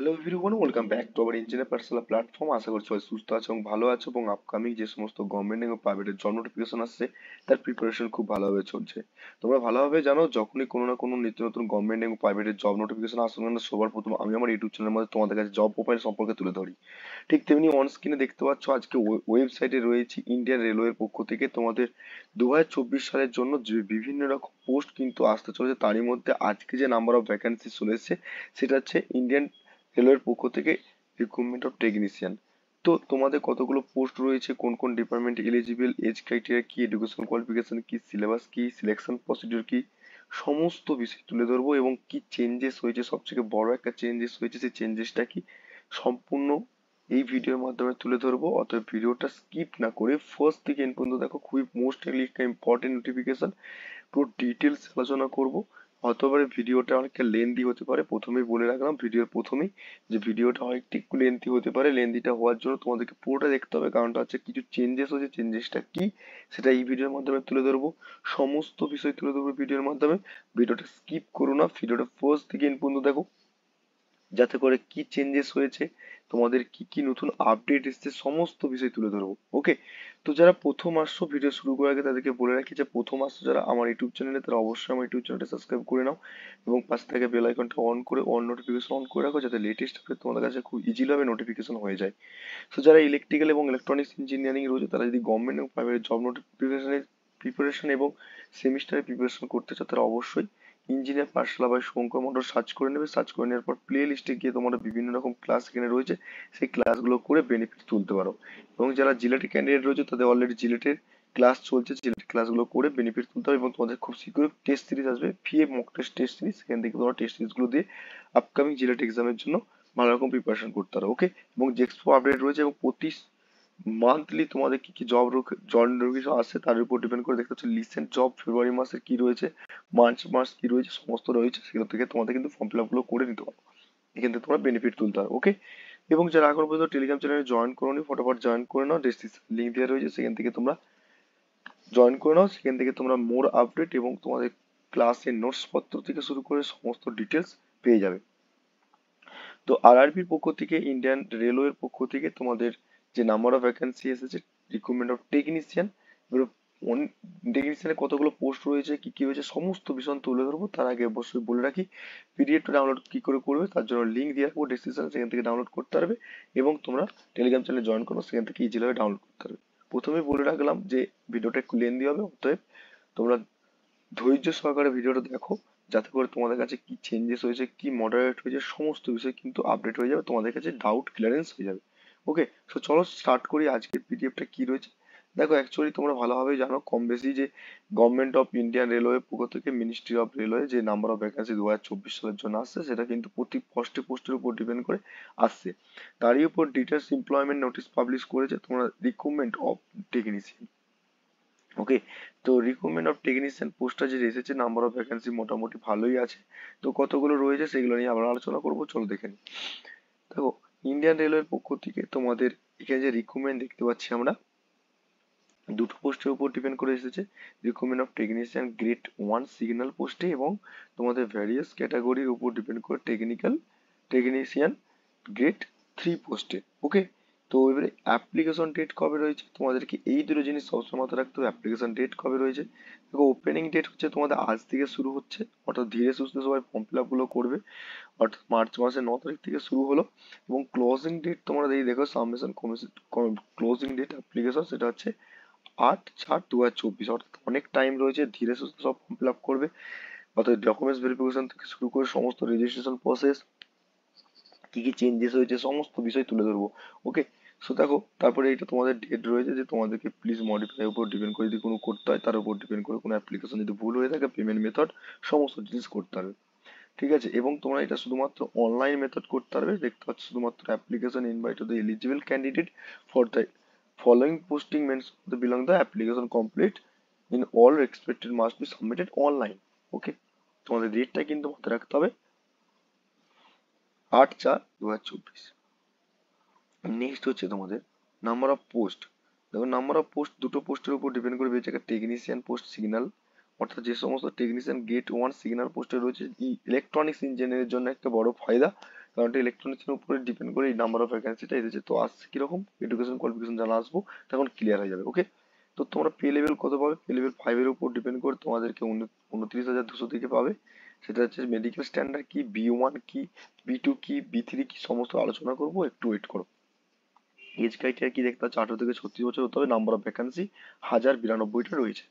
hello everyone welcome back to আবার engineer personal platform আশা করছি সবাই সুস্থ আছে এবং ভালো আছে এবং আপকামিং যে সমস্ত গভর্নমেন্ট এবং প্রাইভেটের জব নোটিফিকেশন আসছে তার প্রিপারেশন খুব ভালোভাবে চলছে তোমরা ভালোভাবে জানো যখনই কোনো না কোনো নিত্য নতুন গভর্নমেন্ট এবং প্রাইভেটের জব নোটিফিকেশন আসুক না সবার প্রথম আমি আমার ইউটিউব চ্যানেলের মধ্যে তোমাদের কাছে জব প্রোফাইল সম্পর্কে তুলে ধরি ঠিক তেমনি অন স্ক্রিনে দেখতে পাচ্ছ আজকে ওয়েবসাইটে রয়েছে ইন্ডিয়ান রেলওয়ের পক্ষ থেকে তোমাদের দু সালের জন্য বিভিন্ন রকম পোস্ট কিন্তু আসতে চলেছে তারই মধ্যে আজকে যে নাম্বার অফ চলে চলেছে সেটা হচ্ছে ইন্ডিয়ান এর পক্ষ থেকে রিক্রুটমেন্ট অফ টেকনিশিয়ান তো তোমাদের কতগুলো পোস্ট রয়েছে কোন কোন ডিপার্টমেন্ট এলিজিবল এজ ক্রাইটেরিয়া কি এডুকেশন কোয়ালিফিকেশন কি সিলেবাস কি সিলেকশন প্রসিডিউর কি সমস্ত বিষয় তুলে ধরবো এবং কি চেঞ্জেস হয়েছে সবথেকে বড় একটা চেঞ্জেস হয়েছে সেই চেঞ্জেসটা কি সম্পূর্ণ এই ভিডিওর মাধ্যমে তুলে ধরবো অতএব ভিডিওটা স্কিপ না করে ফার্স্ট থেকে এন্ড পর্যন্ত দেখো খুবই মোস্ট একটা ইম্পর্টেন্ট নোটিফিকেশন পুরো ডিটেলস আলোচনা করবো হতে পারে ভিডিওটা অনেকটা লেন্দি হতে পারে প্রথমেই বলে রাখলাম ভিডিওর প্রথমেই যে ভিডিওটা অনেকটা একটু লেন্দি হতে পারে লেন্দিটা হওয়ার জন্য তোমাদেরকে পুরোটা দেখতে হবে কারণটা হচ্ছে কিছু চেঞ্জেস হচ্ছে চেঞ্জেসটা কি সেটা এই ভিডিওর মাধ্যমে তুলে ধরবো সমস্ত বিষয় তুলে ধরবো ভিডিওর মাধ্যমে ভিডিওটা স্কিপ করো না ভিডিওটা ফার্স্ট থেকে এন্ড পর্যন্ত দেখো যাতে করে কি চেঞ্জেস হয়েছে তোমাদের কি কি নতুন আপডেট এসছে সমস্ত বিষয় তুলে ধরবো ওকে তো যারা প্রথম আসছো ভিডিও শুরু করার আগে তাদেরকে বলে রাখি যে প্রথম আসছো যারা আমার ইউটিউব চ্যানেলে তারা অবশ্যই আমার ইউটিউব চ্যানেলটা সাবস্ক্রাইব করে নাও এবং পাশে থেকে বেল আইকনটা অন করে অন নোটিফিকেশন অন করে রাখো যাতে লেটেস্ট আপডেট তোমাদের কাছে খুব ইজিলিভাবে নোটিফিকেশন হয়ে যায় তো যারা ইলেকট্রিক্যাল এবং ইলেকট্রনিক্স ইঞ্জিনিয়ারিং রয়েছে তারা যদি গভর্নমেন্ট এবং প্রাইভেট জব নোটিফিকেশনের প্রিপারেশন এবং সেমিস্টারের প্রিপারেশন করতে চাও তারা অবশ্যই ইঞ্জিনিয়ার পাঠশালা বা শঙ্কর মন্ডল সার্চ করে নেবে সার্চ করে নেওয়ার পর প্লে লিস্টে গিয়ে তোমার বিভিন্ন রকম ক্লাস এখানে রয়েছে সেই ক্লাসগুলো করে বেনিফিট তুলতে পারো এবং যারা জিলেটের ক্যান্ডিডেট রয়েছে তাদের অলরেডি জিলেটের ক্লাস চলছে জিলেট ক্লাসগুলো করে বেনিফিট তুলতে হবে এবং তোমাদের খুব শীঘ্রই টেস্ট সিরিজ আসবে ফিএ মক টেস্ট টেস্ট সিরিজ সেখান থেকে তোমরা টেস্ট সিরিজগুলো দিয়ে আপকামিং জিলেট এক্সামের জন্য ভালো রকম প্রিপারেশন করতে পারো ওকে এবং জেক্সপো আপডেট রয়েছে এবং প্রতি মান্থলি তোমাদের কি কি জব জন রোগী আসছে তার উপর ডিপেন্ড করে দেখতে হচ্ছে লিসেন্ট জব ফেব্রুয়ারি মাসে কি রয়েছে মার্চ মাস কি রয়েছে সমস্ত রয়েছে সেগুলো থেকে তোমাদের কিন্তু ফর্ম ফিল গুলো করে নিতে পারো এখান থেকে তোমরা বেনিফিট তুলতে পারো ওকে এবং যারা এখনো পর্যন্ত টেলিগ্রাম চ্যানেলে জয়েন করোনি ফটোফট জয়েন করে নাও লিঙ্ক দেওয়া রয়েছে সেখান থেকে তোমরা জয়েন করে নাও সেখান থেকে তোমরা মোর আপডেট এবং তোমাদের ক্লাসের নোটস পত্র থেকে শুরু করে সমস্ত ডিটেলস পেয়ে যাবে তো আরআরবির পক্ষ থেকে ইন্ডিয়ান রেলওয়ের পক্ষ থেকে তোমাদের যে নাম্বার অফ ভ্যাকেন্সি এসেছে রিক্রুটমেন্ট অফ টেকনিশিয়ান এগুলো টেকনিশিয়ানে কতগুলো পোস্ট রয়েছে কি কি হয়েছে সমস্ত বিষয় তুলে ধরবো তার আগে অবশ্যই বলে রাখি পিডিএফটা ডাউনলোড কি করে করবে তার জন্য লিঙ্ক দিয়ে রাখবো ডিসক্রিপশনে সেখান থেকে ডাউনলোড করতে পারবে এবং তোমরা টেলিগ্রাম চ্যানেলে জয়েন করো সেখান থেকে ইজিভাবে ডাউনলোড করতে পারবে প্রথমে বলে রাখলাম যে ভিডিওটা একটু লেন্দি হবে অতএব তোমরা ধৈর্য সহকারে ভিডিওটা দেখো যাতে করে তোমাদের কাছে কি চেঞ্জেস হয়েছে কি মডারেট হয়েছে সমস্ত বিষয় কিন্তু আপডেট হয়ে যাবে তোমাদের কাছে ডাউট ক্লিয়ারেন্স হয়ে যাবে ওকে সো চলো স্টার্ট করি আজকের পিডিএফটা কি রয়েছে দেখো অ্যাকচুয়ালি তোমরা ভালোভাবে জানো কম বেশি যে গভর্নমেন্ট অফ ইন্ডিয়ান রেলওয়ে পক্ষ থেকে মিনিস্ট্রি অফ রেলওয়ে যে নাম্বার অফ ভ্যাকান্সি দু হাজার চব্বিশ সালের জন্য আসছে সেটা কিন্তু প্রতি পোস্টে পোস্টের উপর ডিপেন্ড করে আসছে তারই উপর ডিটেলস এমপ্লয়মেন্ট নোটিশ পাবলিশ করেছে তোমরা রিক্রুটমেন্ট অফ টেকনিশিয়ান ওকে তো রিক্রুটমেন্ট অফ টেকনিশিয়ান পোস্টটা যে এসেছে নাম্বার অফ ভ্যাকান্সি মোটামুটি ভালোই আছে তো কতগুলো রয়েছে সেগুলো নিয়ে আমরা আলোচনা করবো চলো দেখে নিই দেখো ইন্ডিয়ান রেলওয়ের পক্ষ থেকে তোমাদের এখানে যে রিক্রুটমেন্ট দেখতে পাচ্ছি আমরা দুটো পোস্টের উপর ডিপেন্ড করে এসেছে recruitment of technician grade one signal পোস্টে এবং তোমাদের ভ্যারিয়াস ক্যাটাগরির উপর ডিপেন্ড করে টেকনিক্যাল টেকনিশিয়ান গ্রেড থ্রি পোস্টে ওকে তো এবারে অ্যাপ্লিকেশন ডেট কবে রয়েছে তোমাদেরকে এই দুটো জিনিস সবসময় মাথায় রাখতে হবে অ্যাপ্লিকেশন ডেট কবে রয়েছে দেখো ওপেনিং ডেট হচ্ছে তোমাদের আজ থেকে শুরু হচ্ছে অর্থাৎ ধীরে সুস্থে সবাই ফর্ম ফিল আপগুলো করবে অর্থাৎ মার্চ মাসের ন তারিখ থেকে শুরু হলো এবং ক্লোজিং ডেট তোমরা এই দেখো submission commission closing date application সেটা হচ্ছে আট চার দু হাজার চব্বিশ অর্থাৎ অনেক টাইম রয়েছে ধীরে সুস্থে সব ফর্ম ফিল আপ করবে অর্থাৎ ডকুমেন্টস ভেরিফিকেশন থেকে শুরু করে সমস্ত রেজিস্ট্রেশন প্রসেস কি কি চেঞ্জেস হয়েছে সমস্ত বিষয় তুলে ধরবো ওকে সো দেখো তারপরে এটা তোমাদের ডেট রয়েছে যে তোমাদেরকে প্লিজ মডিফাইয়ের উপর ডিপেন্ড করে যদি কোনো করতে হয় তার উপর ডিপেন্ড করে কোনো অ্যাপ্লিকেশন যদি ভুল হয়ে থাকে পেমেন্ট মেথড সমস্ত জিনিস করতে হবে ঠিক আছে এবং তোমরা এটা শুধুমাত্র অনলাইন মেথড করতে পারবে দেখতে পাচ্ছ শুধুমাত্র application invite to the eligible candidate for the following posting mens the belong the application complete in all expected must be submitted online okay তোমাদের ডেটটা কিন্তু মাথায় রাখতে হবে আট চার দু হাজার চব্বিশ নেক্সট হচ্ছে তোমাদের নাম্বার অফ পোস্ট দেখো নাম্বার অফ পোস্ট দুটো পোস্টের উপর ডিপেন্ড করবে হচ্ছে একটা টেকনিশিয়ান পোস্ট সিগন্যাল অর্থাৎ যে সমস্ত টেকনিশিয়ান গেট ওয়ান সিগন্যাল পোস্টে রয়েছে ইলেকট্রনিক্স ইঞ্জিনিয়ারের জন্য একটা বড় ফায়দা কারণ এটা ইলেকট্রনিক্সের উপরে ডিপেন্ড করে এই নাম্বার অফ ভ্যাকেন্সিটা এসেছে তো আসছে কীরকম এডুকেশন কোয়ালিফিকেশন জানা আসবো তখন ক্লিয়ার হয়ে যাবে ওকে তো তোমরা পে লেভেল কত পাবে পে লেভেল ফাইভের উপর ডিপেন্ড করে তোমাদেরকে উনত্রিশ হাজার দুশো থেকে পাবে সেটা হচ্ছে মেডিকেল স্ট্যান্ডার্ড কি বি ওয়ান কি বি টু কি বি থ্রি কি সমস্ত আলোচনা করবো একটু ওয়েট করো এজ ক্রাইটেরিয়া কি দেখতে হচ্ছে আঠারো থেকে ছত্রিশ বছর হতে হবে নাম্বার অফ ভ্যাকান্সি হাজার বিরানব্বইটা রয়েছে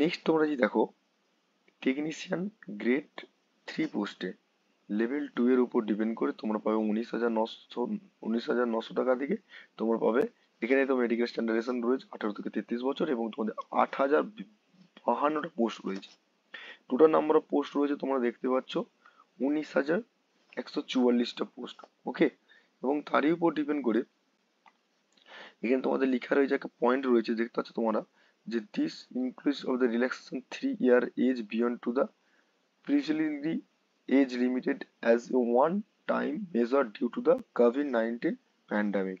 নেক্সট তোমরা যদি দেখো টেকনিশিয়ান গ্রেড থ্রি পোস্টে লেভেল টু এর উপর ডিপেন্ড করে তোমরা পাবে উনিশ হাজার নশো উনিশ হাজার নশো টাকা থেকে তোমরা পাবে এখানে তো মেডিকেল স্ট্যান্ডার্ডেশন রয়েছে আঠারো থেকে তেত্রিশ বছর এবং তোমাদের আট হাজার বাহান্নটা পোস্ট রয়েছে টোটাল নাম্বার অফ পোস্ট রয়েছে তোমরা দেখতে পাচ্ছ উনিশ হাজার একশো চুয়াল্লিশটা পোস্ট ওকে এবং তারই উপর ডিপেন্ড করে এখানে তোমাদের লেখা রয়েছে একটা পয়েন্ট রয়েছে দেখতে পাচ্ছ তোমরা যে this includes of the relaxation three year age beyond to the previously age limited as a one time measure due to the COVID nineteen pandemic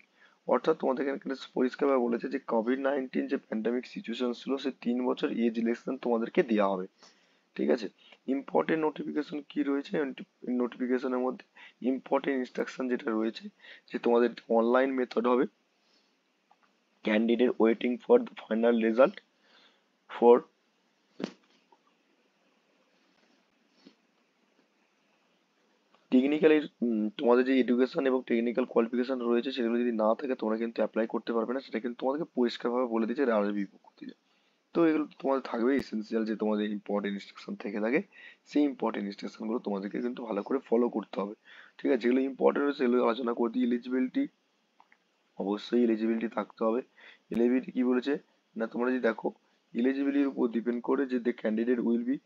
অর্থাৎ তোমাদের এখানে পরিষ্কারভাবে বলেছে যে কোভিড নাইন্টিন যে প্যান্ডামিক সিচুয়েশন ছিল সে তিন বছর এজ রিলেকশন তোমাদেরকে দেওয়া হবে ঠিক আছে ইম্পর্টেন্ট নোটিফিকেশন কি রয়েছে নোটিফিকেশনের মধ্যে ইম্পর্টেন্ট ইনস্ট্রাকশন যেটা রয়েছে যে তোমাদের অনলাইন মেথড হবে candidate waiting for the final result for technically তোমাদের যে এডুকেশন এবং টেকনিক্যাল কোয়ালিফিকেশন রয়েছে সেগুলো যদি না থাকে তোমরা কিন্তু অ্যাপ্লাই করতে পারবে না সেটা কিন্তু তোমাদেরকে পরিষ্কারভাবে বলে দিয়েছে আর বুক করতে তো এগুলো তোমাদের থাকবে এসেন্সিয়াল যে তোমাদের ইম্পর্টেন্ট ইনস্ট্রাকশন থেকে থাকে সেই ইম্পর্টেন্ট ইনস্ট্রাকশনগুলো তোমাদেরকে কিন্তু ভালো করে ফলো করতে হবে ঠিক আছে যেগুলো ইম্পর্টেন্ট রয়েছে সেগুলো আলোচনা করতে এলিজিবিলিটি অবশ্যই এলিজিবিলিটি থাকতে হবে এলিবিলিটি কি বলেছে না তোমরা যদি দেখো এলিজিবিলিটির উপর ডিপেন্ড করে যে the candidate will be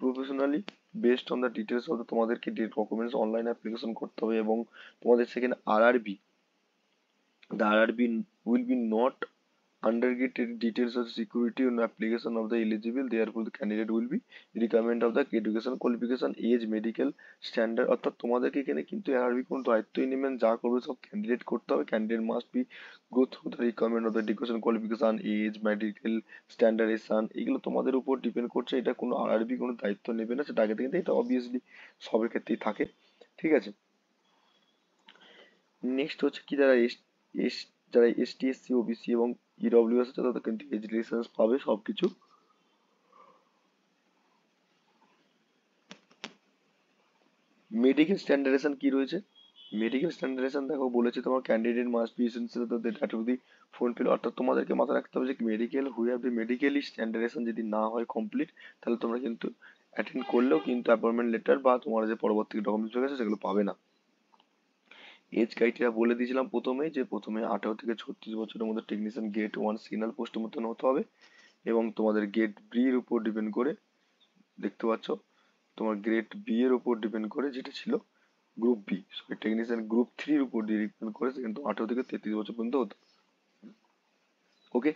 professionally best on the details of তোমাদেরকে ডকুমেন্টস অনলাইন অ্যাপ্লিকেশন করতে হবে এবং তোমাদের সেখানে R R B the R R B will be not Under it, details of security on application of the eligible, therefore the candidate will be requirement of the education qualification, age, medical standard অর্থাৎ তোমাদেরকে এখানে কিন্তু আরবি কোনো দায়িত্বই নেবেন যা করবে সব ক্যান্ডিডেট করতে হবে candidate must be go through the requirement of the education qualification age medical standardisation এগুলো তোমাদের উপর ডিপেন্ড করছে এটা কোনো আরবি কোনো দায়িত্ব নেবে না সেটা আগে থেকে এটা অবভিয়াসলি সবের ক্ষেত্রেই থাকে ঠিক আছে নেক্সট হচ্ছে কি যারা এস যারা এসটি এসসি ওবিসি এবং ইডব্লিউএস e আছে তাদের কিন্তু এজ লাইসেন্স পাবে কিছু মেডিকেল স্ট্যান্ডার্ডেশন কি রয়েছে মেডিকেল স্ট্যান্ডার্ডেশন দেখো বলেছে তোমার candidate must be essential the data the phone পেল অর্থাৎ তোমাদেরকে মাথায় রাখতে হবে যে medical who have medically standardisation যদি না হয় কমপ্লিট তাহলে তোমরা কিন্তু অ্যাটেন্ড করলেও কিন্তু অ্যাপয়েন্টমেন্ট লেটার বা তোমার যে পরবর্তী ডকুমেন্টস রয়েছে সেগুলো পাবে না এজ ক্রাইটেরিয়া বলে দিয়েছিলাম প্রথমে যে প্রথমে আঠারো থেকে ছত্রিশ বছরের মধ্যে technician grade one signal post মোতায়েন হতে হবে এবং তোমাদের গেট বি এর উপর ডিপেন্ড করে দেখতে পাচ্ছ তোমার গ্রেড বি এর উপর ডিপেন্ড করে যেটা ছিল group B sorry technician group থ্রির উপর ডিপেন্ড করে কিন্তু আঠারো থেকে তেত্রিশ বছর পর্যন্ত হতো ওকে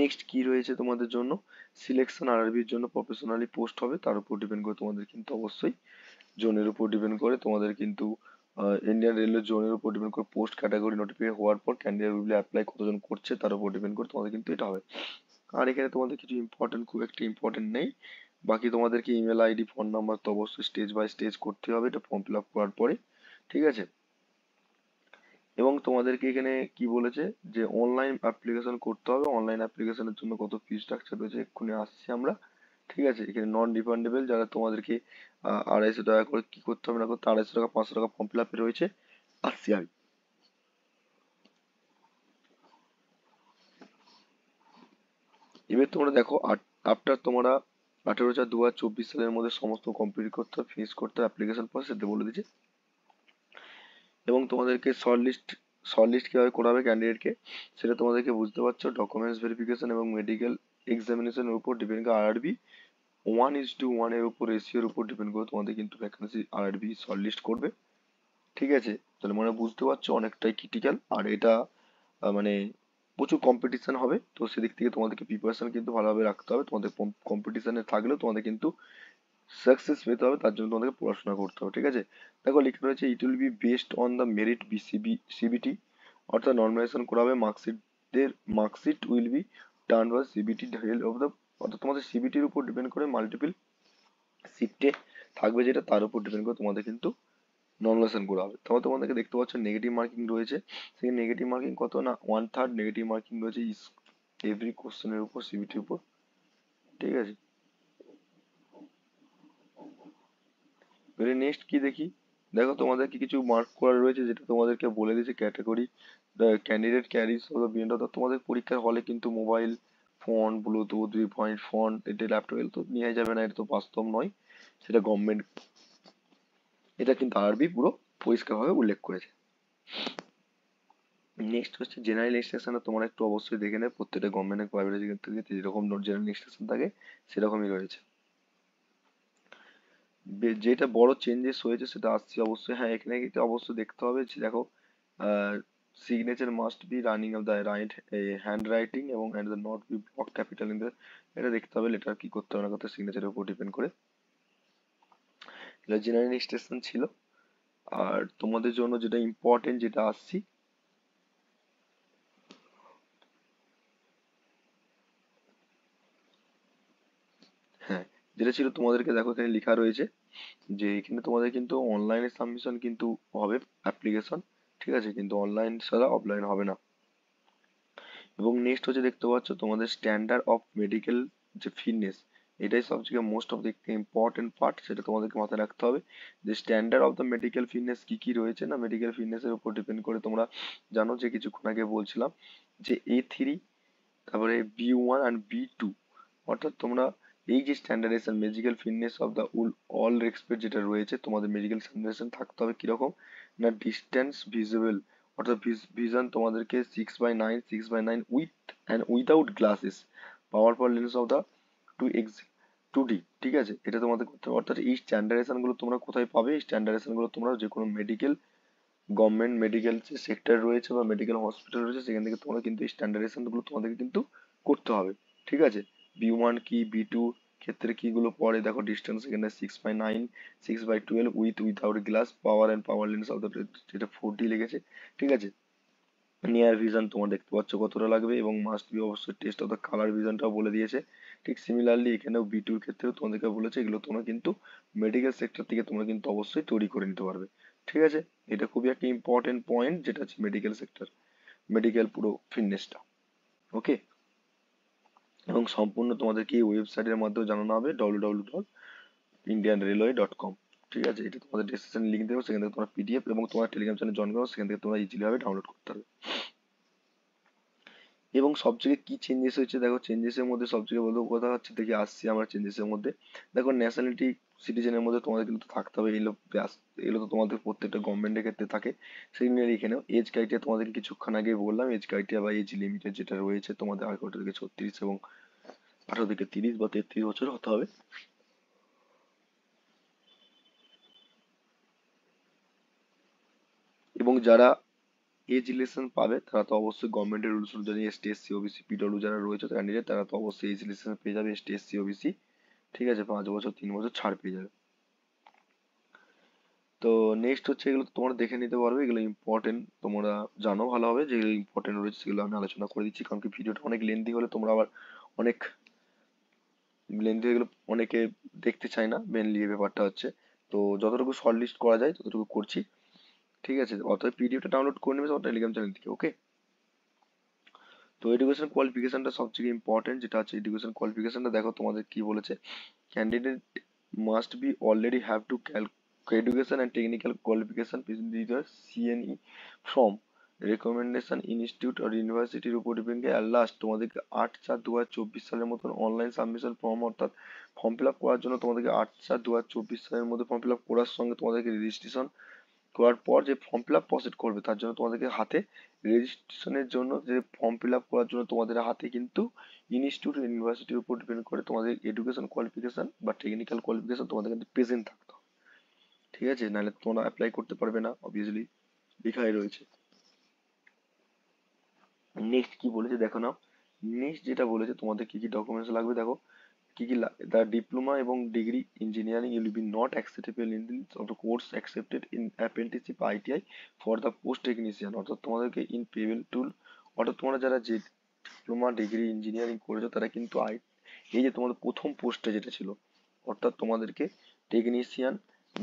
নেক্সট কি রয়েছে তোমাদের জন্য সিলেকশন আরআরবির জন্য প্রফেশনালি পোস্ট হবে তার উপর ডিপেন্ড করে তোমাদের কিন্তু অবশ্যই জোনের উপর ডিপেন্ড করে তোমাদের কিন্তু ইন্ডিয়ান রেলওয়ে জোনের উপর ডিপেন্ড করে পোস্ট ক্যাটাগরি নোটিফিকেশন হওয়ার পর ক্যান্ডিডেট উইল অ্যাপ্লাই কতজন করছে তার উপর ডিপেন্ড করে তোমাদের কিন্তু এটা হবে আর এখানে তোমাদের কিছু ইম্পর্টেন্ট খুব একটা ইম্পর্টেন্ট নেই বাকি তোমাদেরকে ইমেল আইডি ফোন নাম্বার তো অবশ্যই স্টেজ বাই স্টেজ করতে হবে এটা ফর্ম ফিল আপ করার পরে ঠিক আছে এবং তোমাদেরকে এখানে কি বলেছে যে অনলাইন অ্যাপ্লিকেশন করতে হবে অনলাইন অ্যাপ্লিকেশনের জন্য কত ফি স্ট্রাকচার রয়েছে এক্ষুনি আসছি আমরা ঠিক আছে এখানে নন রিফান্ডেবল যারা তোমাদেরকে আড়াইশো টাকা করে কি করতে হবে না করতে আড়াইশো টাকা পাঁচশো টাকা ফর্ম ফিল আপে রয়েছে আর সিআই এবার তোমরা দেখো আফটার তোমরা আঠেরো চার দু হাজার চব্বিশ সালের মধ্যে সমস্ত কমপ্লিট করতে হবে ফিনিশ করতে হবে অ্যাপ্লিকেশন প্রসেসে বলে দিয়েছে এবং তোমাদেরকে শর্ট লিস্ট শর্ট লিস্ট কীভাবে করাবে ক্যান্ডিডেটকে সেটা তোমাদেরকে বুঝতে পারছো ডকুমেন্টস ভেরিফিকেশন এবং মেডিকেল এক্সামিনেশনের উপর ডিপেন্ড করে আরআরবি ওয়ান ইজ টু ওয়ানের উপর এসিওর উপর ডিপেন্ড করে তোমাদের কিন্তু ভ্যাকান্সি আরআরবি শর্ট লিস্ট করবে ঠিক আছে তাহলে মানে বুঝতে পারছো অনেকটাই ক্রিটিক্যাল আর এটা মানে প্রচুর কম্পিটিশন হবে তো সেদিক থেকে তোমাদেরকে প্রিপারেশন কিন্তু ভালোভাবে রাখতে হবে তোমাদের কম্পিটিশনে থাকলেও তোমাদের কিন্তু সাকসেস পেতে হবে তার জন্য তোমাদেরকে পড়াশোনা করতে হবে ঠিক আছে দেখো লিখতে রয়েছে it will be based on the merit BCB CBT অর্থাৎ নর্মালাইজেশন করা হবে মার্কশিটের মার্কশিট উইল বি টার্ন বা সিবিটি হেল্প অফ দ্য অর্থাৎ তোমাদের সিবিটির উপর ডিপেন্ড করে মাল্টিপল শিফটে থাকবে যেটা তার উপর ডিপেন্ড করে তোমাদের কিন্তু নন নমিনেশন করা হবে তারপর তোমাদেরকে দেখতে পাচ্ছ নেগেটিভ মার্কিং রয়েছে সেই নেগেটিভ মার্কিং কত না ওয়ান থার্ড নেগেটিভ মার্কিং রয়েছে এভরি কোশ্চেনের উপর সিবিটির উপর ঠিক আছে এবারে নেক্সট কি দেখি দেখো তোমাদের কি কিছু মার্ক করা রয়েছে যেটা তোমাদেরকে বলে দিয়েছে category candidate carriage of the বিএন্ড তোমাদের পরীক্ষার হলে কিন্তু mobile phone bluetooth three point phone এটি ল্যাপটপ এগুলো তো নেওয়া যাবে না এটা তো বাস্তব নয় সেটা গভর্নমেন্ট এটা কিন্তু আরবি পুরো পরিষ্কারভাবে উল্লেখ করেছে নেক্সট হচ্ছে জেনারেল ইনস্ট্রাকশন তোমরা একটু অবশ্যই দেখে নেবে প্রত্যেকটা গভর্নমেন্টের প্রাইভেট থেকে যেরকম জেনারেল ইনস্ট্রাকশন থাকে সেরকমই রয়েছে যেটা বড় চেঞ্জেস হয়েছে সেটা আসছে অবশ্যই হ্যাঁ এখানে কিন্তু অবশ্যই দেখতে হবে যে দেখো signature must be running of the right handwriting এবং and the not be block capital in the এটা দেখতে হবে লেটার কি করতে হবে না করতে সিগনেচারের উপর ডিপেন্ড করে এটা জেনারেল স্টেশন ছিল আর তোমাদের জন্য যেটা ইম্পর্টেন্ট যেটা আসছি হ্যাঁ, যেটা ছিল তোমাদেরকে দেখো এখানে লেখা রয়েছে যে এখানে তোমাদের কিন্তু অনলাইনে সাবমিশন কিন্তু হবে অ্যাপ্লিকেশন ঠিক আছে কিন্তু অনলাইন ছাড়া অফলাইন হবে না এবং নেক্সট হচ্ছে দেখতে পাচ্ছ তোমাদের স্ট্যান্ডার্ড অফ মেডিকেল যে ফিটনেস এটাই সবচেয়ে most of the important part সেটা তোমাদেরকে মাথায় রাখতে হবে যে standard of the medical fitness কি কি রয়েছে না মেডিকেল ফিটনেসের উপর ডিপেন্ড করে তোমরা জানো যে কিছুক্ষণ আগে বলছিলাম যে এ থ্রি তারপরে B one and B two অর্থাৎ তোমরা এই যে standardisation medical fitness of the all expert যেটা রয়েছে তোমাদের মেডিকেল স্ট্যান্ডার্ডাইজেশন থাকতে হবে কিরকম না ডিসটেন্স ভিজিবল অর্থাৎ ভিজন তোমাদেরকে six by nine six by nine with and without glasses powerful lens of the two X two D ঠিক আছে এটা তোমাদের করতে হবে অর্থাৎ এই স্ট্যান্ডার্ডাইজেশনগুলো তোমরা কোথায় পাবে এই স্ট্যান্ডার্ডাইজেশনগুলো তোমরা যে কোনো মেডিকেল গভর্নমেন্ট মেডিকেল যে সেক্টর রয়েছে বা মেডিকেল হসপিটাল রয়েছে সেখান থেকে তোমরা কিন্তু এই স্ট্যান্ডার্ডাইজেশনগুলো তোমাদেরকে কিন্তু করতে হবে ঠিক আছে বি ওয়ান কি বি টু ক্ষেত্রে কিগুলো পড়ে দেখো ডিস্টেন্স এখানে six by nine six by twelve with without glass power and power lens of যেটা ফোর ডি লেগেছে ঠিক আছে নিয়ার ভিশন তোমার দেখতে পাচ্ছ কতটা লাগবে এবং মাস্ট বি অবশ্যই টেস্ট অফ দ্য কালার ভিশনটাও বলে দিয়েছে ঠিক সিমিলারলি এখানেও বি টুর ক্ষেত্রেও তোমাদেরকে বলেছে এগুলো তোমরা কিন্তু মেডিকেল সেক্টর থেকে তোমরা কিন্তু অবশ্যই তৈরি করে নিতে পারবে ঠিক আছে এটা খুবই একটা ইম্পর্টেন্ট পয়েন্ট যেটা হচ্ছে মেডিকেল সেক্টর মেডিকেল পুরো ফিটনেসটা ওকে এবং সম্পূর্ণ তোমাদেরকে এই ওয়েবসাইটের মাধ্যমে জানানো হবে W W dot Indian railway dot com ঠিক আছে এটা তোমাদের ডিসক্রিপশন লিঙ্ক দেবো সেখান থেকে তোমরা পিডিএফ এবং তোমার টেলিগ্রাম চ্যানেল জয়েন করো সেখান থেকে তোমরা ইজিলিভাবে ডাউনলোড করতে পারবে এবং সব থেকে কি চেঞ্জেস হয়েছে দেখো চেঞ্জেসের মধ্যে সব থেকে বলবো কথা হচ্ছে দেখি আসছি আমরা চেঞ্জেসের মধ্যে দেখো ন্যাশনালিটি সিটিজেনের মধ্যে তোমাদের কিন্তু থাকতে হবে এগুলো এগুলো তো তোমাদের প্রত্যেকটা গভর্নমেন্টের ক্ষেত্রে থাকে সেই নিয়ে রেখে নাও এজ ক্রাইটেরিয়া তোমাদের কিছুক্ষণ আগে বললাম এজ ক্রাইটেরিয়া বা এজ লিমিটেড যেটা রয়েছে তোমাদের আঠারো থেকে ছত্রিশ এবং আঠারো থেকে তিরিশ বা তেত্রিশ বছর হতে হবে এবং যারা এজ রিলেশন পাবে তারা তো অবশ্যই গভর্নমেন্টের রুলস অনুযায়ী এসটি এসসি ওবিসি পিডব্লিউ যারা রয়েছে ক্যান্ডিডেট তারা তো অবশ্যই এজ রিলেশন পেয়ে যাবে এসটি এসসি ওবিসি ঠিক আছে পাঁচ বছর তিন বছর ছাড় পেয়ে যাবে তো নেক্সট হচ্ছে এগুলো তোমরা দেখে নিতে পারবে এগুলো ইম্পর্টেন্ট তোমরা জানো ভালোভাবে যেগুলো ইম্পর্টেন্ট রয়েছে সেগুলো আমি আলোচনা করে দিচ্ছি কারণ কি ভিডিওটা অনেক লেন্দি হলে তোমরা আবার অনেক লেন্দি হয়ে গেলে অনেকে দেখতে চায় না মেনলি এই ব্যাপারটা হচ্ছে তো যতটুকু শর্ট লিস্ট করা যায় ততটুকু করছি ঠিক আছে অতএব পিডিএফটা ডাউনলোড করে নেবে তোমার টেলিগ্রাম চ্যানেল থেকে ওকে তো এডুকেশন কোয়ালিফিকেশনটা সবচেয়ে ইম্পর্টেন্ট যেটা আছে এডুকেশন কোয়ালিফিকেশনটা দেখো তোমাদের কি বলেছে candidate must be already have to education and technical qualification সিএনই ফর্ম রেকমেন্ডেশন ইনস্টিটিউট আর ইউনিভার্সিটির উপর ডিপেন্ড করে লাস্ট তোমাদেরকে আট চার দু হাজার চব্বিশ সালের মতন অনলাইন সাবমিশন ফর্ম অর্থাৎ ফর্ম ফিল আপ করার জন্য তোমাদেরকে আট চার দু হাজার চব্বিশ সালের মধ্যে ফর্ম ফিল আপ করার সঙ্গে তোমাদেরকে রেজিস্ট্রেশন করার পর যে ফর্ম ফিল আপ প্রসেস করবে তার জন্য তোমাদেরকে হাতে রেজিস্ট্রেশনের জন্য যে ফর্ম ফিল আপ করার জন্য তোমাদের হাতে কিন্তু ইনস্টিটিউট ইউনিভার্সিটির উপর ডিপেন্ড করে তোমাদের এডুকেশন কোয়ালিফিকেশন বা টেকনিক্যাল কোয়ালিফিকেশন তোমাদের কিন্তু প্রেজেন্ট থাকতে হবে ঠিক আছে নাহলে তোমরা অ্যাপ্লাই করতে পারবে না অবভিয়াসলি লেখাই রয়েছে নেক্সট কি বলেছে দেখো নাও নেক্সট যেটা বলেছে তোমাদের কি কি ডকুমেন্টস লাগবে দেখো কি কি the diploma এবং degree engineering will be not acceptable in this of the course accepted in apprenticeship ITI for the post technician অর্থাৎ তোমাদেরকে in payable tool অর্থাৎ তোমরা যারা যে ডিপ্লোমা ডিগ্রি ইঞ্জিনিয়ারিং করেছো তারা কিন্তু আই এই যে তোমাদের প্রথম পোস্টে যেটা ছিল অর্থাৎ তোমাদেরকে টেকনিশিয়ান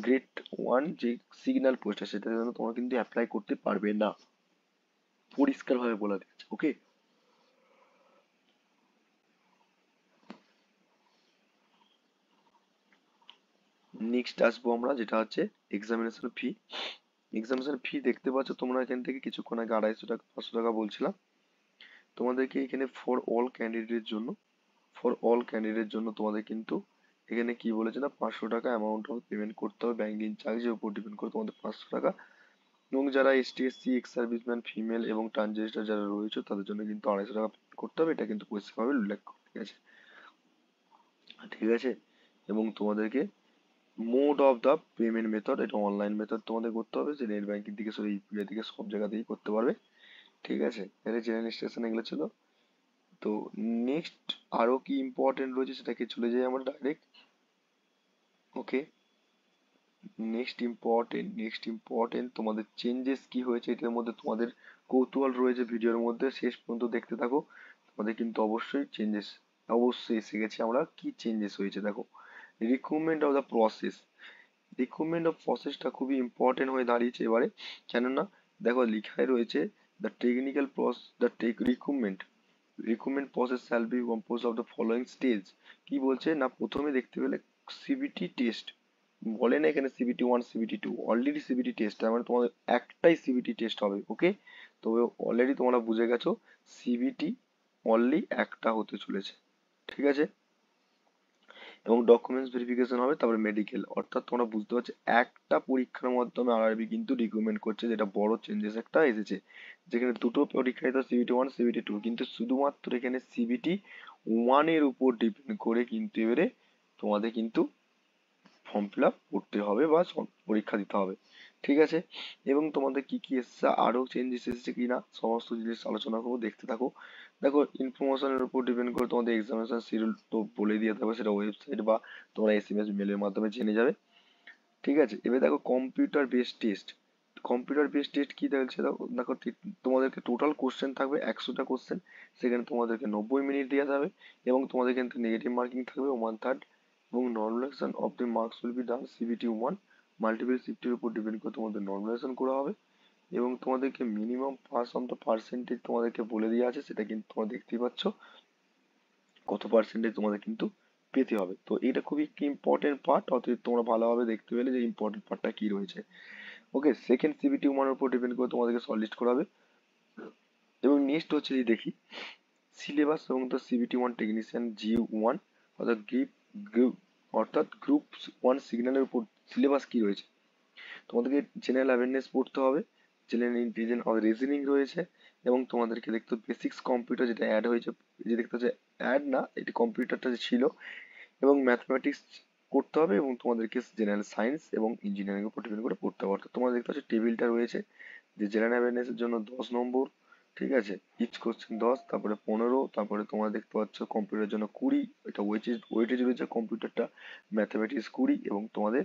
গ্রেড ওয়ান যে সিগন্যাল পোস্ট আছে সেটার জন্য তোমরা কিন্তু অ্যাপ্লাই করতে পারবে না পরিষ্কারভাবে বলা দিয়েছে ওকে নেক্সট আসবো আমরা যেটা হচ্ছে এক্সামিনেশন ফি এক্সামিনেশন ফি দেখতে পাচ্ছ তোমরা এখান থেকে কিছুক্ষণ আগে আড়াইশো টাকা পাঁচশো টাকা বলছিলাম তোমাদেরকে এখানে ফর অল ক্যান্ডিডেটের জন্য ফর অল ক্যান্ডিডেটের জন্য তোমাদের কিন্তু এখানে কি বলেছে না পাঁচশো টাকা অ্যামাউন্ট পেমেন্ট করতে হবে ব্যাঙ্কিং চার্জের উপর ডিপেন্ড করে তোমাদের পাঁচশো টাকা এবং যারা S SC ex serviceman female এবং ট্রানজেস্টার যারা রয়েছে তাদের জন্য কিন্তু আড়াইশো টাকা পেমেন্ট করতে হবে এটা কিন্তু পরিষ্কারভাবে উল্লেখ ঠিক আছে ঠিক আছে এবং তোমাদেরকে mode of the payment method এটা অনলাইন মেথড তোমাদের করতে হবে যে নেট ব্যাংকিং থেকে সরি ইউপিআই ইয়ে থেকে সব জায়গাতেই করতে পারবে ঠিক আছে এটা জেনারেল স্টেশন এগুলো ছিল তো নেক্সট আরও কি ইম্পর্টেন্ট রয়েছে সেটাকে চলে যাই আমরা direct okay next important next important তোমাদের চেঞ্জেস কি হয়েছে এটার মধ্যে তোমাদের কৌতূহল রয়েছে ভিডিওর মধ্যে শেষ পর্যন্ত দেখতে থাকো তোমাদের কিন্তু অবশ্যই চেঞ্জেস অবশ্যই এসে গেছে আমরা কি চেঞ্জেস হয়েছে দেখো recruitment of the process recruitment of প্রসেসটা খুবই ইম্পর্টেন্ট হয়ে দাঁড়িয়েছে এবারে কেননা দেখো লিখাই রয়েছে the technical pros the tech recruitment recruitment process shall be compose of the following stage কি বলছে না প্রথমে দেখতে পেলে সিবিটি টেস্ট বলে না এখানে CBT one CBT two already CBT test তার মানে তোমাদের একটাই সিবিটি টেস্ট হবে ওকে তবে অলরেডি তোমরা বুঝে গেছো সিবিটি অনলি একটা হতে চলেছে ঠিক আছে এবং ডকুমেন্টস ভেরিফিকেশন হবে তারপরে মেডিকেল অর্থাৎ তোমরা বুঝতে পারছো একটা পরীক্ষার মাধ্যমে আরআরবি কিন্তু রিকমেন্ড করছে যেটা বড় চেঞ্জেস একটা এসেছে যেখানে দুটো পরীক্ষা তো সিবিটি ওয়ান সিবিটি টু কিন্তু শুধুমাত্র এখানে সিবিটি এর উপর ডিপেন্ড করে কিন্তু এবারে তোমাদের কিন্তু ফর্ম ফিল আপ করতে হবে বা পরীক্ষা দিতে হবে ঠিক আছে এবং তোমাদের কি কি এসেছে আরো চেঞ্জেস এসেছে কিনা সমস্ত জিনিস আলোচনা করবো দেখতে থাকো দেখো ইনফরমেশনের উপর ডিপেন্ড করে তোমাদের এক্সামিনেশন শিডিউল তো বলে দিয়ে থাকবে সেটা ওয়েবসাইট বা তোমরা এস এম এস মেলের মাধ্যমে জেনে যাবে ঠিক আছে এবার দেখো computer base test computer base test কি দেখছে দেখো তোমাদেরকে টোটাল কোশ্চেন থাকবে একশোটা কোশ্চেন সেখানে তোমাদেরকে নব্বই মিনিট দেওয়া যাবে এবং তোমাদের কিন্তু নেগেটিভ মার্কিং থাকবে ওয়ান থার্ড এবং normalisation of the marks will be done CBT one multiple শিফটের উপর ডিপেন্ড করে তোমাদের নর্মালাইজেশন করা হবে এবং তোমাদেরকে minimum pass on the percentage তোমাদেরকে বলে দেওয়া আছে সেটা কিন্তু তোমরা দেখতেই পাচ্ছ কত পার্সেন্টেজ তোমাদের কিন্তু পেতে হবে তো এটা খুবই একটি ইম্পর্টেন্ট পার্ট অতএব তোমরা ভালোভাবে দেখতে পেলে যে ইম্পর্টেন্ট পার্টটা কি রয়েছে ওকে সেকেন্ড সিবিটি ওয়ানের উপর ডিপেন্ড করে তোমাদেরকে সলিড করাবে এবং নেক্সট হচ্ছে যদি দেখি সিলেবাস এবং the CBT one technician G one অর্থাৎ গ্রিপ অর্থাৎ গ্রুপ ওয়ান সিগন্যালের উপর সিলেবাস কি রয়েছে তোমাদেরকে জেনারেল অ্যাওয়ারনেস পড়তে হবে জেনারেল ইন্টেলিজেন্স আর রিজনিং রয়েছে এবং তোমাদেরকে দেখতে বেসিক্স কম্পিউটার যেটা অ্যাড হয়েছে যে দেখতে হচ্ছে অ্যাড না এটি কম্পিউটারটা যে ছিল এবং ম্যাথমেটিক্স করতে হবে এবং তোমাদেরকে জেনারেল সায়েন্স এবং ইঞ্জিনিয়ারিং উপর ডিপেন্ড করে পড়তে হবে অর্থাৎ তোমাদের দেখতে হচ্ছে টেবিলটা রয়েছে যে জেনারেল অ্যাওয়ারনেসের জন্য দশ নম্বর ঠিক আছে ইচ কোশ্চেন দশ তারপরে পনেরো তারপরে তোমরা দেখতে পাচ্ছ কম্পিউটারের জন্য কুড়ি এটা ওয়েটেজ ওয়েটেজ রয়েছে কম্পিউটারটা ম্যাথামেটিক্স কুড়ি এবং তোমাদের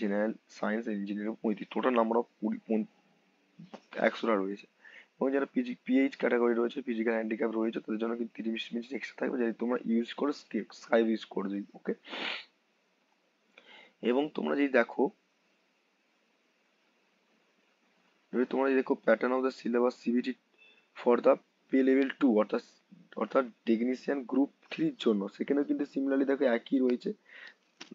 জেনারেল সায়েন্স ইঞ্জিনিয়ারিং পঁয়ত্রিশ টোটাল নাম্বার অফ কুড়ি একশোটা রয়েছে এবং যারা পিজি পিএইচ ক্যাটাগরি রয়েছে ফিজিক্যাল হ্যান্ডিক্যাপ রয়েছে তাদের জন্য কিন্তু তিরিশ মিনিট এক্সট্রা থাকবে যদি তোমরা ইউজ করো স্কাইপ ইউজ করো ওকে এবং তোমরা যদি দেখো যদি তোমরা যদি দেখো pattern of the syllabus CBT for the pay level two অর্থাৎ অর্থাৎ টেকনিশিয়ান গ্রুপ থ্রির জন্য সেখানেও কিন্তু সিমিলারলি দেখো একই রয়েছে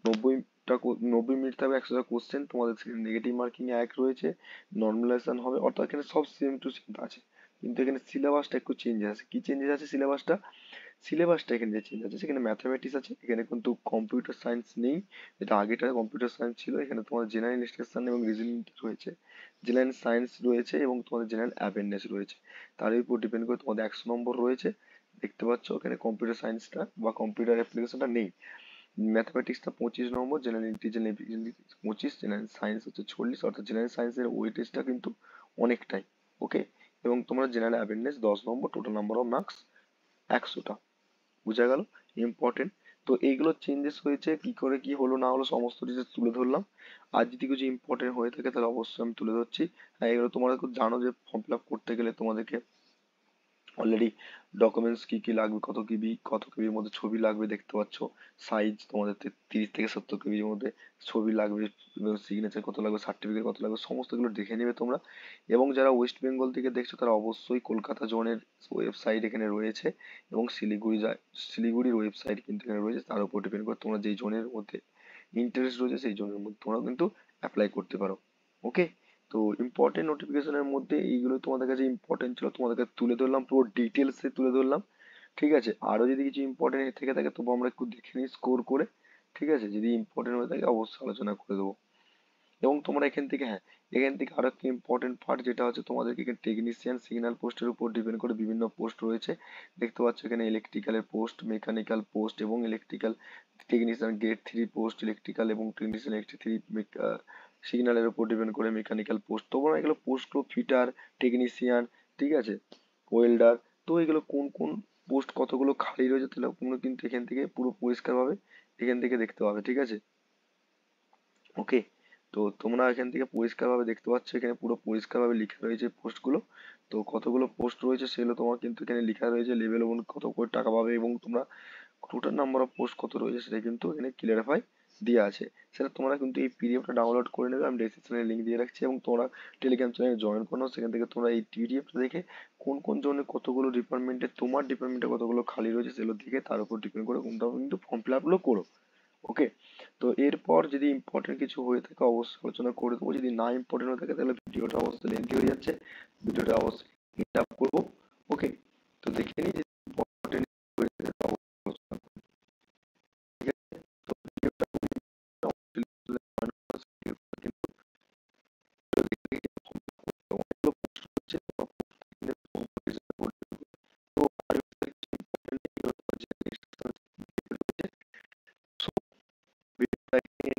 নব্বই টা নব্বই মিনিট থাকবে একশোটা কোশ্চেন তোমাদের সেখানে নেগেটিভ মার্কিং এক রয়েছে নর্মালাইজেশন হবে অর্থাৎ এখানে সব সেম টু সেম আছে কিন্তু এখানে সিলেবাসটা একটু চেঞ্জ আছে কি চেঞ্জেস আছে সিলেবাসটা সিলেবাসটা এখানে যে চেঞ্জ আছে সেখানে ম্যাথামেটিক্স আছে এখানে কিন্তু কম্পিউটার সায়েন্স নেই যেটা আগেটা কম্পিউটার সায়েন্স ছিল এখানে তোমার জেনারেল স্টেশন এবং রিজনিং রয়েছে জেনারেল সায়েন্স রয়েছে এবং তোমাদের জেনারেল অ্যাওয়ারনেস রয়েছে তার উপর ডিপেন্ড করে তোমাদের একশো নম্বর রয়েছে দেখতে পাচ্ছ এখানে কম্পিউটার সায়েন্সটা বা কম্পিউটার অ্যাপ্লিকেশনটা নেই ম্যাথমেটিক্সটা পঁচিশ নম্বর জেনারেল ইন্টেলিজেন্স পঁচিশ জেনারেল সায়েন্স হচ্ছে চল্লিশ অর্থাৎ জেনারেল সায়েন্সের ওয়েটেজটা কিন্তু অনেকটাই ওকে এবং তোমরা জেনারেল অ্যাওয়ারনেস দশ নম্বর টোটাল নাম্বার অফ মার্কস একশোটা বোঝা গেল ইম্পর্টেন্ট তো এইগুলো চেঞ্জেস হয়েছে কি করে কি হলো না হলো সমস্ত কিছু তুলে ধরলাম আর যদি কিছু ইম্পর্টেন্ট হয়ে থাকে তাহলে অবশ্যই আমি তুলে ধরছি হ্যাঁ এগুলো তোমরা জানো যে ফর্ম ফিল আপ করতে গেলে তোমাদেরকে অলরেডি ডকুমেন্টস কি কি লাগবে কত কিবি কত কিবির মধ্যে ছবি লাগবে দেখতে পাচ্ছ সাইজ তোমাদের তিরিশ থেকে সত্তর কিবির মধ্যে ছবি লাগবে সিগনেচার কত লাগবে সার্টিফিকেট কত লাগবে সমস্তগুলো দেখে নেবে তোমরা এবং যারা ওয়েস্ট বেঙ্গল থেকে দেখছো তারা অবশ্যই কলকাতা জোনের ওয়েবসাইট এখানে রয়েছে এবং শিলিগুড়ি শিলিগুড়ির ওয়েবসাইট কিন্তু এখানে রয়েছে তার উপর ডিপেন্ড করে তোমরা যেই জোনের মধ্যে ইন্টারেস্ট রয়েছে সেই জোনের মধ্যে তোমরা কিন্তু অ্যাপ্লাই করতে পারো ওকে তো ইম্পর্টেন্ট নোটিফিকেশনের মধ্যে এইগুলো তোমাদের কাছে ইম্পর্টেন্ট ছিল তোমাদেরকে তুলে ধরলাম পুরো ডিটেলসে তুলে ধরলাম ঠিক আছে আরও যদি কিছু ইম্পর্টেন্ট থেকে থাকে তবু আমরা একটু দেখে নিই স্কোর করে ঠিক আছে যদি ইম্পর্টেন্ট হয়ে থাকে অবশ্যই আলোচনা করে দেবো এবং তোমরা এখান থেকে হ্যাঁ এখান থেকে আরো একটা ইম্পর্টেন্ট পার্ট যেটা হচ্ছে তোমাদেরকে এখানে টেকনিশিয়ান সিগন্যাল পোস্টের উপর ডিপেন্ড করে বিভিন্ন পোস্ট রয়েছে দেখতে পাচ্ছ এখানে ইলেকট্রিক্যালের পোস্ট মেকানিক্যাল পোস্ট এবং electrical technician grade three post electrical এবং টেকনিশিয়ান গ্রেড থ্রি সিগন্যালের উপর ডিপেন্ড করে মেকানিক্যাল পোস্ট তোমরা এগুলো পোস্টগুলো ফিটার টেকনিশিয়ান ঠিক আছে ওয়েল্ডার তো এগুলো কোন কোন পোস্ট কতগুলো খালি রয়েছে তাহলে ওগুলো কিন্তু এখান থেকে পুরো পরিষ্কারভাবে এখান থেকে দেখতে পাবে ঠিক আছে ওকে তো তোমরা এখান থেকে পরিষ্কারভাবে দেখতে পাচ্ছ এখানে পুরো পরিষ্কারভাবে লেখা রয়েছে পোস্টগুলো তো কতগুলো পোস্ট রয়েছে সেগুলো তোমার কিন্তু এখানে লেখা রয়েছে লেভেল এবং কত করে টাকা পাবে এবং তোমরা টোটাল নাম্বার অফ পোস্ট কত রয়েছে সেটা কিন্তু এখানে ক্লিয়ারিফাই দেওয়া আছে সেটা তোমরা কিন্তু এই পিডিএফটা ডাউনলোড করে নেবে আমি ডেসক্রিপশনে লিঙ্ক দিয়ে রাখছি এবং তোমরা টেলিগ্রাম চ্যানেলে জয়েন করো সেখান থেকে তোমরা এই পিডিএফটা দেখে কোন কোন জনের কতগুলো ডিপার্টমেন্টে তোমার ডিপার্টমেন্টে কতগুলো খালি রয়েছে সেগুলো দেখে তার উপর ডিপেন্ড করে তোমরা কিন্তু ফর্ম ফিল আপগুলো করো ওকে তো এরপর যদি ইম্পর্টেন্ট কিছু হয়ে থাকে অবশ্যই আলোচনা করে দেবো যদি না ইম্পর্টেন্ট হয়ে থাকে তাহলে ভিডিওটা অবশ্যই লেন্থি হয়ে যাচ্ছে ভিডিওটা অবশ্যই করবো ওকে তো দেখে নিই taking